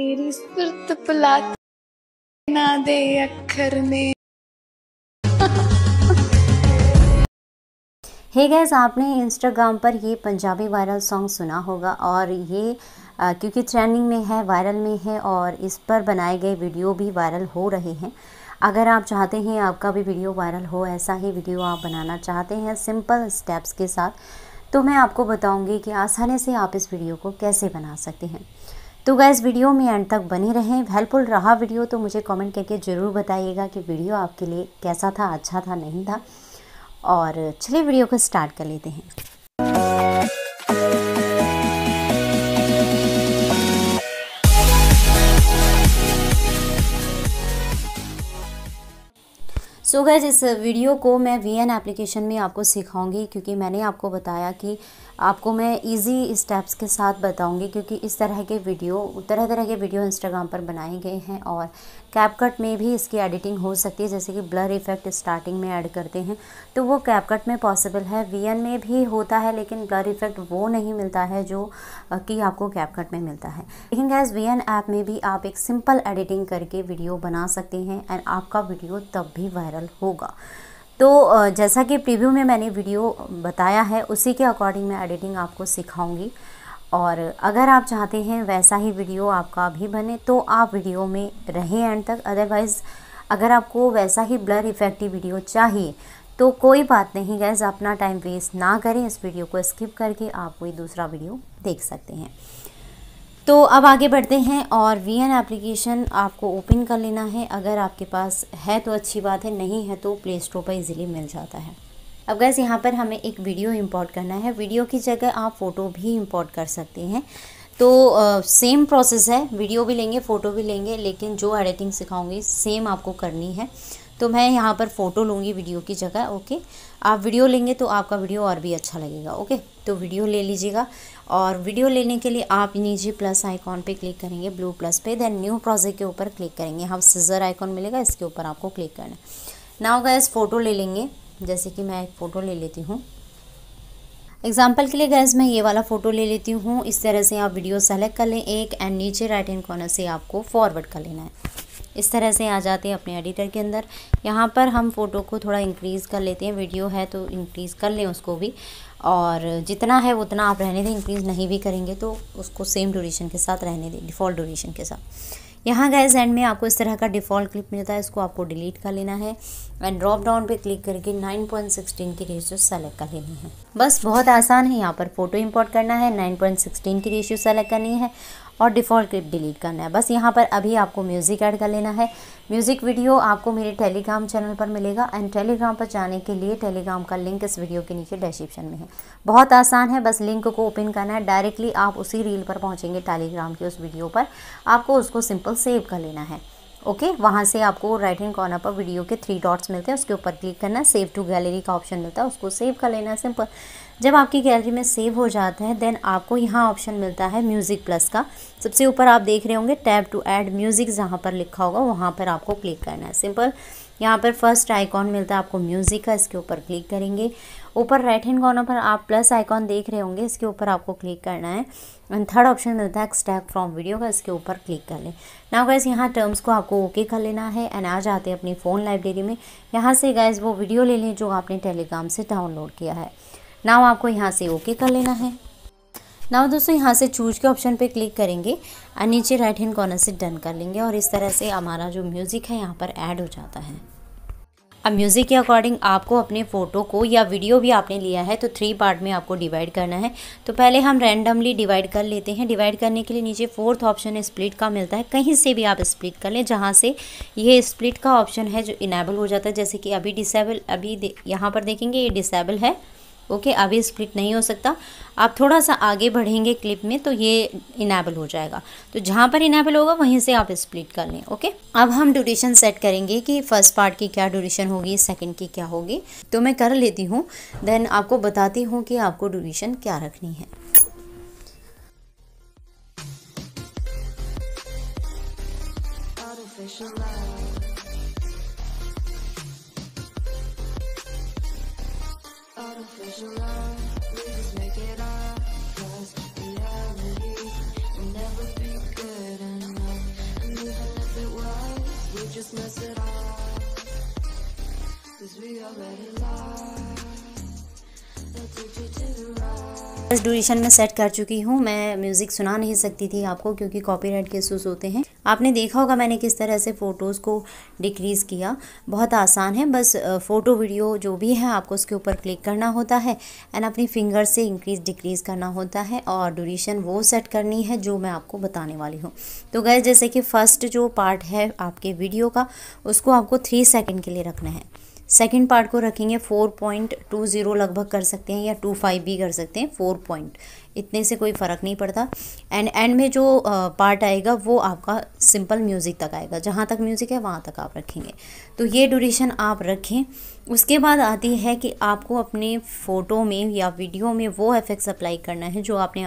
तेरी सुरत पलाती ना दे अखर ने हे hey गैस आपने इंस्टाग्राम पर ये पंजाबी वायरल सॉन्ग सुना होगा और ये आ, क्योंकि ट्रेंडिंग में है वायरल में है और इस पर बनाए गए वीडियो भी वायरल हो रहे हैं अगर आप चाहते हैं आपका भी वीडियो वायरल हो ऐसा ही वीडियो आप बनाना चाहते हैं सिंपल स्टेप्स के साथ तो मैं आपको बताऊंगी कि आसानी से आप इस वीडियो को कैसे बना सकते हैं तो गैस वीडियो में एंड तक बने रहें हेल्पफुल रहा वीडियो तो मुझे कमेंट करके ज़रूर बताइएगा कि वीडियो आपके लिए कैसा था अच्छा था नहीं था और चलिए वीडियो को स्टार्ट कर लेते हैं सो so गैस इस वीडियो को मैं वी एन एप्लीकेशन में आपको सिखाऊंगी क्योंकि मैंने आपको बताया कि आपको मैं इजी स्टेप्स के साथ बताऊंगी क्योंकि इस तरह के वीडियो तरह तरह के वीडियो इंस्टाग्राम पर बनाए गए हैं और कैपकट में भी इसकी एडिटिंग हो सकती है जैसे कि ब्लर इफ़ेक्ट स्टार्टिंग में ऐड करते हैं तो वो कैपकट में पॉसिबल है वी में भी होता है लेकिन ब्लर इफ़ेक्ट वो नहीं मिलता है जो कि आपको कैपकट में मिलता है लेकिन गैस वी ऐप में भी आप एक सिंपल एडिटिंग करके वीडियो बना सकते हैं एंड आपका वीडियो तब भी वायरल होगा तो जैसा कि प्रीव्यू में मैंने वीडियो बताया है उसी के अकॉर्डिंग मैं एडिटिंग आपको सिखाऊंगी और अगर आप चाहते हैं वैसा ही वीडियो आपका भी बने तो आप वीडियो में रहें एंड तक अदरवाइज़ अगर आपको वैसा ही ब्लर इफेक्टिव वीडियो चाहिए तो कोई बात नहीं गैस अपना टाइम वेस्ट ना करें इस वीडियो को स्किप करके आप कोई दूसरा वीडियो देख सकते हैं तो अब आगे बढ़ते हैं और वी एन एप्लीकेशन आपको ओपन कर लेना है अगर आपके पास है तो अच्छी बात है नहीं है तो प्ले स्टोर पर इजीली मिल जाता है अब गैस यहाँ पर हमें एक वीडियो इंपोर्ट करना है वीडियो की जगह आप फ़ोटो भी इंपोर्ट कर सकते हैं तो सेम प्रोसेस है वीडियो भी लेंगे फ़ोटो भी लेंगे लेकिन जो एडिटिंग सिखाऊंगी सेम आपको करनी है तो मैं यहाँ पर फ़ोटो लूँगी वीडियो की जगह ओके आप वीडियो लेंगे तो आपका वीडियो और भी अच्छा लगेगा ओके तो वीडियो ले लीजिएगा और वीडियो लेने के लिए आप नीचे प्लस आइकॉन पे क्लिक करेंगे ब्लू प्लस पे देन न्यू प्रोजेक्ट के ऊपर क्लिक करेंगे हाँ सीजर आइकॉन मिलेगा इसके ऊपर आपको क्लिक करना है नाव गैस फ़ोटो ले लेंगे जैसे कि मैं एक फ़ोटो ले लेती हूँ एग्जाम्पल के लिए गैस मैं ये वाला फ़ोटो ले लेती हूँ इस तरह से आप वीडियो सेलेक्ट कर लें एक एंड नीचे राइट हैंड कॉर्नर से आपको फॉरवर्ड कर लेना है इस तरह से आ जाते हैं अपने एडिटर के अंदर यहाँ पर हम फ़ोटो को थोड़ा इंक्रीज़ कर लेते हैं वीडियो है तो इंक्रीज़ कर लें उसको भी और जितना है उतना आप रहने दें इंक्रीज़ नहीं भी करेंगे तो उसको सेम ड्यूरेशन के साथ रहने दें डिफ़ॉल्ट ड्यूरेशन के साथ यहाँ गए एंड में आपको इस तरह का डिफ़ॉल्ट क्लिप मिलता है इसको आपको डिलीट कर लेना है एंड ड्रॉप डाउन पे क्लिक करके 9.16 की रेशियो सेलेक्ट कर लेनी है बस बहुत आसान है यहाँ पर फोटो इंपोर्ट करना है 9.16 की रेशियो सेलेक्ट करनी है और डिफ़ॉल्ट क्लिप डिलीट करना है बस यहाँ पर अभी आपको म्यूज़िक ऐड कर लेना है म्यूज़िक वीडियो आपको मेरे टेलीग्राम चैनल पर मिलेगा एंड टेलीग्राम पर जाने के लिए टेलीग्राम का लिंक इस वीडियो के नीचे डिस्क्रिप्शन में है बहुत आसान है बस लिंक को ओपन करना है डायरेक्टली आप उसी रील पर पहुँचेंगे टेलीग्राम की उस वीडियो पर आपको उसको सिंपल सेव कर लेना है ओके okay, वहाँ से आपको राइट हैंड कॉर्नर पर वीडियो के थ्री डॉट्स मिलते हैं उसके ऊपर क्लिक करना है सेव टू गैलरी का ऑप्शन मिलता है उसको सेव कर लेना है सिंपल जब आपकी गैलरी में सेव हो जाता है देन आपको यहाँ ऑप्शन मिलता है म्यूज़िक प्लस का सबसे ऊपर आप देख रहे होंगे टैब टू ऐड म्यूज़िक जहाँ पर लिखा होगा वहाँ पर आपको क्लिक करना है सिंपल यहाँ पर फर्स्ट आइकॉन मिलता है आपको म्यूज़िक का इसके ऊपर क्लिक करेंगे ऊपर राइट हैंड कॉर्नर पर आप प्लस आइकॉन देख रहे होंगे इसके ऊपर आपको क्लिक करना है एंड थर्ड ऑप्शन मिलता है एक्सट्रैक्ट फ्रॉम वीडियो का इसके ऊपर क्लिक कर लें ना गैस यहाँ टर्म्स को आपको ओके कर लेना है एंड आ जाते हैं अपनी फ़ोन लाइब्रेरी में यहाँ से गैस वो वीडियो ले लें जो आपने टेलीग्राम से डाउनलोड किया है नाव आपको यहाँ से ओके कर लेना है नाव दोस्तों यहाँ से चूज के ऑप्शन पे क्लिक करेंगे और नीचे राइट हैंड कॉर्नर से डन कर लेंगे और इस तरह से हमारा जो म्यूज़िक है यहाँ पर ऐड हो जाता है अब म्यूज़िक के अकॉर्डिंग आपको अपने फ़ोटो को या वीडियो भी आपने लिया है तो थ्री पार्ट में आपको डिवाइड करना है तो पहले हम रैंडमली डिवाइड कर लेते हैं डिवाइड करने के लिए नीचे फोर्थ ऑप्शन स्प्लिट का मिलता है कहीं से भी आप स्प्लिट कर लें जहाँ से ये स्प्लिट का ऑप्शन है जो इनेबल हो जाता है जैसे कि अभी डिसेबल अभी यहाँ पर देखेंगे ये डिसेबल है ओके अभी स्प्लिट नहीं हो सकता आप थोड़ा सा आगे बढ़ेंगे क्लिप में तो ये इनेबल हो जाएगा तो जहाँ पर इनेबल होगा वहीं से आप स्प्लिट कर लें ओके अब हम ड्यूरेशन सेट करेंगे कि फर्स्ट पार्ट की क्या ड्यूरेशन होगी सेकेंड की क्या होगी तो मैं कर लेती हूँ देन आपको बताती हूँ कि आपको ड्यूरेशन क्या रखनी है superficial love बस ड्यूरेशन में सेट कर चुकी हूँ मैं म्यूज़िक सुना नहीं सकती थी आपको क्योंकि कॉपीराइट राइट केसेस होते हैं आपने देखा होगा मैंने किस तरह से फ़ोटोज़ को डिक्रीज़ किया बहुत आसान है बस फ़ोटो वीडियो जो भी है आपको उसके ऊपर क्लिक करना होता है एंड अपनी फिंगर से इंक्रीज़ डिक्रीज़ करना होता है और ड्यूरेशन वो सेट करनी है जो मैं आपको बताने वाली हूँ तो गए जैसे कि फ़र्स्ट जो पार्ट है आपके वीडियो का उसको आपको थ्री सेकेंड के लिए रखना है सेकेंड पार्ट को रखेंगे फोर पॉइंट टू ज़ीरो लगभग कर सकते हैं या टू फाइव भी कर सकते हैं फोर पॉइंट इतने से कोई फ़र्क नहीं पड़ता एंड एंड में जो पार्ट आएगा वो आपका सिंपल म्यूज़िक तक आएगा जहाँ तक म्यूज़िक है वहाँ तक आप रखेंगे तो ये ड्यूरेशन आप रखें उसके बाद आती है कि आपको अपने फ़ोटो में या वीडियो में वो इफ़ेक्ट्स अप्लाई करना है जो आपने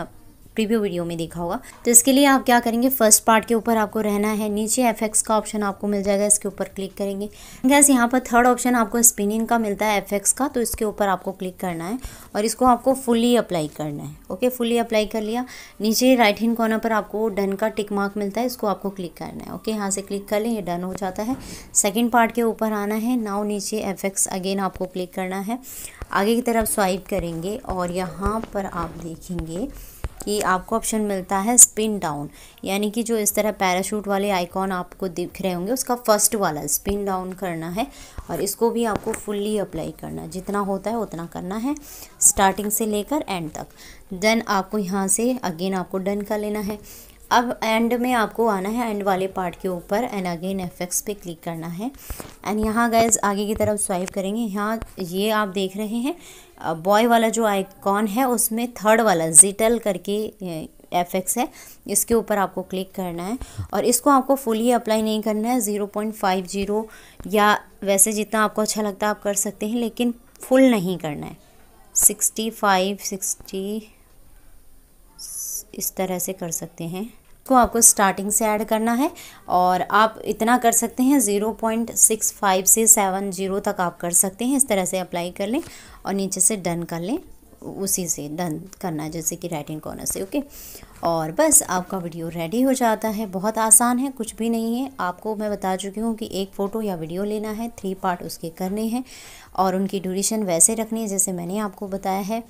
प्रीव्यू वीडियो में देखा होगा तो इसके लिए आप क्या करेंगे फर्स्ट पार्ट के ऊपर आपको रहना है नीचे एफ का ऑप्शन आपको मिल जाएगा इसके ऊपर क्लिक करेंगे गैस यहाँ पर थर्ड ऑप्शन आपको स्पिनिंग का मिलता है एफ का तो इसके ऊपर आपको क्लिक करना है और इसको आपको फुली अप्लाई करना है ओके फुली अप्लाई कर लिया नीचे राइट हैंड कॉर्नर पर आपको डन का टिक मार्क मिलता है इसको आपको क्लिक करना है ओके यहाँ से क्लिक कर लें ये डन हो जाता है सेकेंड पार्ट के ऊपर आना है नाव नीचे एफ अगेन आपको क्लिक करना है आगे की तरफ स्वाइप करेंगे और यहाँ पर आप देखेंगे कि आपको ऑप्शन मिलता है स्पिन डाउन यानी कि जो इस तरह पैराशूट वाले आइकॉन आपको दिख रहे होंगे उसका फर्स्ट वाला स्पिन डाउन करना है और इसको भी आपको फुल्ली अप्लाई करना है जितना होता है उतना करना है स्टार्टिंग से लेकर एंड तक देन आपको यहाँ से अगेन आपको डन कर लेना है अब एंड में आपको आना है एंड वाले पार्ट के ऊपर एंड अगेन एफ एक्स पे क्लिक करना है एंड यहाँ गैस आगे की तरफ स्वाइप करेंगे यहाँ ये आप देख रहे हैं बॉय वाला जो आइकॉन है उसमें थर्ड वाला जिटल करके एफ एक्स है इसके ऊपर आपको क्लिक करना है और इसको आपको फुली अप्लाई नहीं करना है ज़ीरो पॉइंट फाइव ज़ीरो या वैसे जितना आपको अच्छा लगता है आप कर सकते हैं लेकिन फुल नहीं करना है सिक्सटी फाइव सिक्सटी इस तरह से कर सकते हैं को आपको स्टार्टिंग से ऐड करना है और आप इतना कर सकते हैं ज़ीरो पॉइंट सिक्स फाइव से सेवन ज़ीरो तक आप कर सकते हैं इस तरह से अप्लाई कर लें और नीचे से डन कर लें उसी से डन करना जैसे कि राइट हैंड कॉर्नर से ओके और बस आपका वीडियो रेडी हो जाता है बहुत आसान है कुछ भी नहीं है आपको मैं बता चुकी हूँ कि एक फ़ोटो या वीडियो लेना है थ्री पार्ट उसके करने हैं और उनकी ड्यूरेशन वैसे रखनी है जैसे मैंने आपको बताया है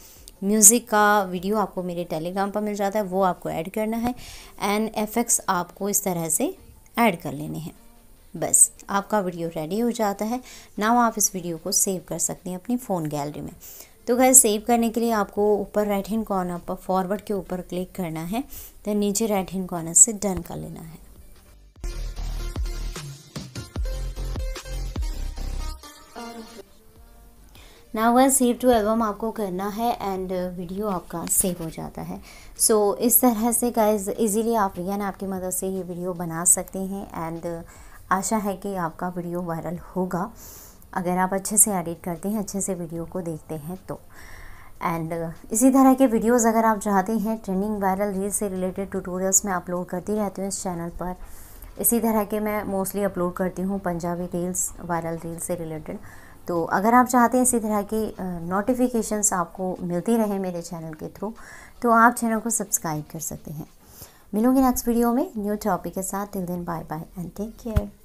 म्यूज़िक का वीडियो आपको मेरे टेलीग्राम पर मिल जाता है वो आपको ऐड करना है एंड एफेक्ट्स आपको इस तरह से ऐड कर लेने हैं बस आपका वीडियो रेडी हो जाता है नाउ आप इस वीडियो को सेव कर सकते हैं अपनी फ़ोन गैलरी में तो गैस सेव करने के लिए आपको ऊपर राइट हैंड कॉर्नर पर फॉरवर्ड के ऊपर क्लिक करना है देन नीचे राइट हैंड कॉर्नर से डन कर लेना है ना वह सेव टू एल्बम आपको करना है एंड वीडियो uh, आपका सेव हो जाता है सो so, इस तरह से गाइज इजीली आप रियान आपकी मदद से ये वीडियो बना सकते हैं एंड uh, आशा है कि आपका वीडियो वायरल होगा अगर आप अच्छे से एडिट करते हैं अच्छे से वीडियो को देखते हैं तो एंड uh, इसी तरह के वीडियोज़ अगर आप चाहते हैं ट्रेंडिंग वायरल रील से रिलेटेड ट्यूटोरियल्स मैं अपलोड करती रहती हूँ इस चैनल पर इसी तरह के मैं मोस्टली अपलोड करती हूँ पंजाबी रील्स वायरल रील से रिलेटेड तो अगर आप चाहते हैं इसी तरह की नोटिफिकेशंस आपको मिलती रहे मेरे चैनल के थ्रू तो आप चैनल को सब्सक्राइब कर सकते हैं मिलूंगी नेक्स्ट वीडियो में न्यू टॉपिक के साथ till then bye bye and take care